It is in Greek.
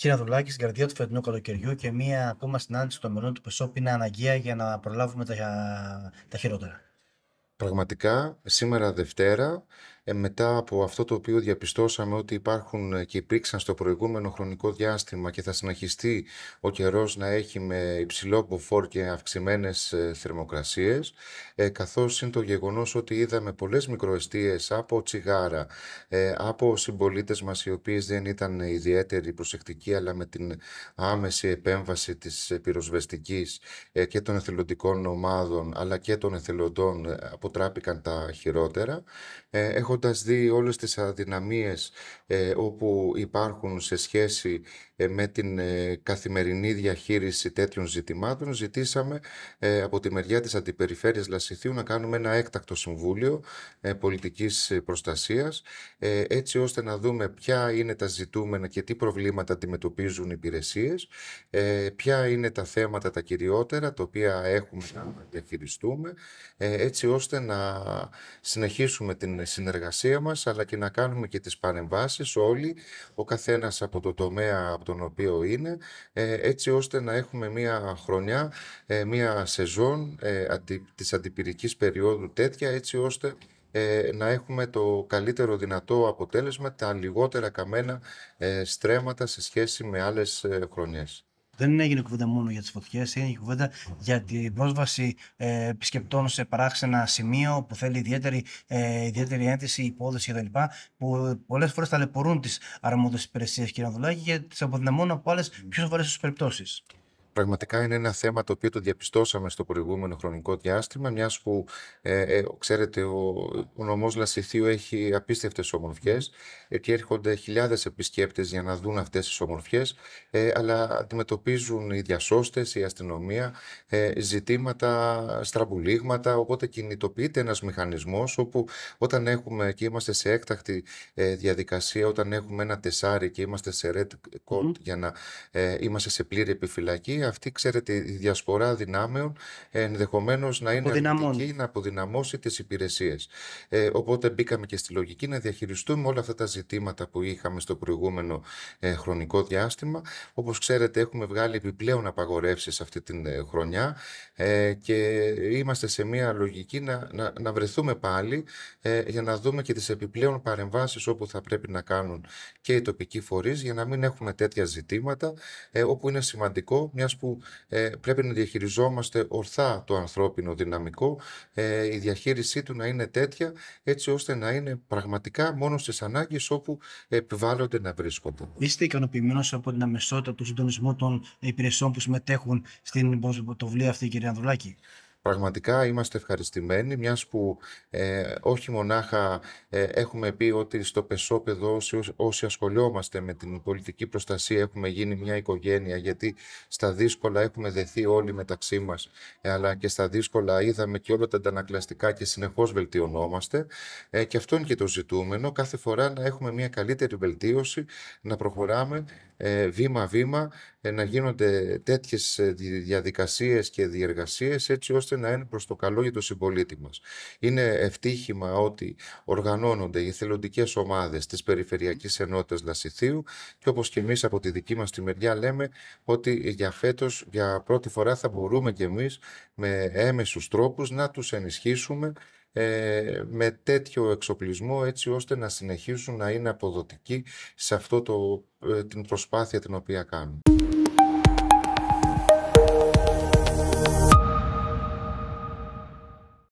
Κύριε Δουλάκη, στην καρδιά του φετινού καλοκαιριού και μία ακόμα συνάντηση των μερών του ΠΕΣΟΠ είναι αναγκαία για να προλάβουμε τα, τα χειρότερα. Πραγματικά, σήμερα Δευτέρα ε, μετά από αυτό το οποίο διαπιστώσαμε ότι υπάρχουν ε, και υπήρξαν στο προηγούμενο χρονικό διάστημα και θα συνεχιστεί ο καιρός να έχει με υψηλό μποφόρ και αυξημένες ε, θερμοκρασίες, ε, καθώς είναι το γεγονός ότι είδαμε πολλές μικροαιστείες από τσιγάρα, ε, από συμπολίτες μας οι οποίες δεν ήταν ιδιαίτερη προσεκτικοί, αλλά με την άμεση επέμβαση της πυροσβεστικής και των εθελοντικών ομάδων, αλλά και των εθελοντών αποτράπηκαν τα χειρότερα. Έχω έχοντας δει όλες τις αδυναμίες ε, όπου υπάρχουν σε σχέση ε, με την ε, καθημερινή διαχείριση τέτοιων ζητημάτων, ζητήσαμε από τη μεριά της Αντιπεριφέρειας Λασιθίου να κάνουμε ένα έκτακτο συμβούλιο πολιτικής προστασίας, έτσι ώστε να δούμε ποια είναι τα ζητούμενα και τι προβλήματα αντιμετωπίζουν οι υπηρεσίες, ποια είναι τα θέματα τα κυριότερα, τα οποία έχουμε να διαχειριστούμε, έτσι ώστε να συνεχίσουμε την συνεργασία μας, αλλά και να κάνουμε και τις παρεμβάσεις όλοι, ο καθένας από το τομέα από τον οποίο είναι, ε, έτσι ώστε να έχουμε μία χρονιά, ε, μία σεζόν ε, της αντιπυρικής περίοδου τέτοια, έτσι ώστε να έχουμε το καλύτερο δυνατό αποτέλεσμα, τα λιγότερα καμένα στρέμματα σε σχέση με άλλες χρονιές δεν έγινε κουβέντα μόνο για τις φωτιές, έγινε κουβέντα για την πρόσβαση ε, επισκεπτών σε παράξενα σημείο που θέλει ιδιαίτερη, ε, ιδιαίτερη ένταση, υπόδοση κτλ. Που πολλές φορές ταλαιπωρούν τις αρμόδιες υπηρεσίες, κύριε Ανδουλάκη, και τις αποδυναμώνουν από άλλες πιο σοβαρές περιπτώσεις πραγματικά είναι ένα θέμα το οποίο το διαπιστώσαμε στο προηγούμενο χρονικό διάστημα, μιας που, ε, ε, ξέρετε, ο, ο νομός Λασιθίου έχει απίστευτες ομορφιές και έρχονται χιλιάδες επισκέπτες για να δουν αυτές τις ομορφιές ε, αλλά αντιμετωπίζουν οι διασώστες, η αστυνομία, ε, ζητήματα, στραμπουλήγματα Οπότε κινητοποιείται ένας μηχανισμός όπου όταν έχουμε και είμαστε σε έκτακτη ε, διαδικασία, όταν έχουμε ένα τεσάρι και είμαστε σε red code για να ε, είμαστε σε πλήρη επιφυλακή, αυτή, ξέρετε, η διασπορά δυνάμεων ενδεχομένως να είναι αρνητική, να αποδυναμώσει τις υπηρεσίες. Ε, οπότε μπήκαμε και στη λογική να διαχειριστούμε όλα αυτά τα ζητήματα που είχαμε στο προηγούμενο ε, χρονικό διάστημα. Όπως ξέρετε, έχουμε βγάλει επιπλέον απαγορεύσεις αυτή την ε, χρονιά ε, και είμαστε σε μια λογική να, να, βρεθούμε πάλι ε, για να δούμε και τις επιπλέον παρεμβάσεις όπου θα πρέπει να κάνουν και οι τοπικοί φορείς για να μην έχουμε τέτοια ζητήματα όπου είναι σημαντικό μιας που ε, πρέπει να διαχειριζόμαστε ορθά το ανθρώπινο δυναμικό, ε, η διαχείρισή του να είναι τέτοια έτσι ώστε να είναι πραγματικά μόνο στις ανάγκες όπου επιβάλλονται να βρίσκονται. Είστε ικανοποιημένος από την αμεσότητα του συντονισμού των υπηρεσιών που συμμετέχουν στην πρωτοβουλία αυτή, κυρια Ανδρουλάκη. Πραγματικά είμαστε ευχαριστημένοι, μιας που ε, όχι μονάχα ε, έχουμε πει ότι στο Πεσόπεδο όσοι, όσοι ασχολιόμαστε με την πολιτική προστασία έχουμε γίνει μια οικογένεια, γιατί στα δύσκολα έχουμε δεθεί όλοι μεταξύ μας, ε, αλλά και στα δύσκολα είδαμε και όλα τα αντανακλαστικά και συνεχώς βελτιωνόμαστε. Ε, και αυτό είναι και το ζητούμενο, κάθε φορά να έχουμε μια καλύτερη βελτίωση, να προχωράμε βήμα-βήμα, να γίνονται τέτοιες διαδικασίες και διεργασίες έτσι ώστε να είναι προς το καλό για το συμπολίτη μας. Είναι ευτύχημα ότι οργανώνονται οι εθελοντικές ομάδες της Περιφερειακής Ενότητας Λασιθίου και όπως και εμείς από τη δική μας τη μεριά λέμε ότι για φέτος, για πρώτη φορά, θα μπορούμε και εμείς με έμεσους τρόπους να τους ενισχύσουμε ε, με τέτοιο εξοπλισμό έτσι ώστε να συνεχίσουν να είναι αποδοτικοί σε αυτό ε, την προσπάθεια την οποία κάνουν.